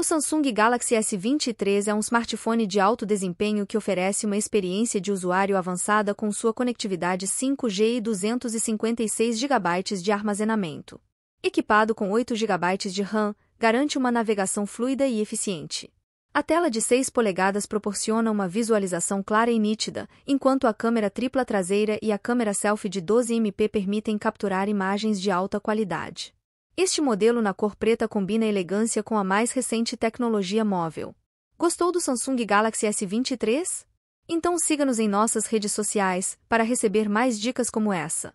O Samsung Galaxy S23 é um smartphone de alto desempenho que oferece uma experiência de usuário avançada com sua conectividade 5G e 256 GB de armazenamento. Equipado com 8 GB de RAM, garante uma navegação fluida e eficiente. A tela de 6 polegadas proporciona uma visualização clara e nítida, enquanto a câmera tripla traseira e a câmera selfie de 12 MP permitem capturar imagens de alta qualidade. Este modelo na cor preta combina elegância com a mais recente tecnologia móvel. Gostou do Samsung Galaxy S23? Então siga-nos em nossas redes sociais para receber mais dicas como essa.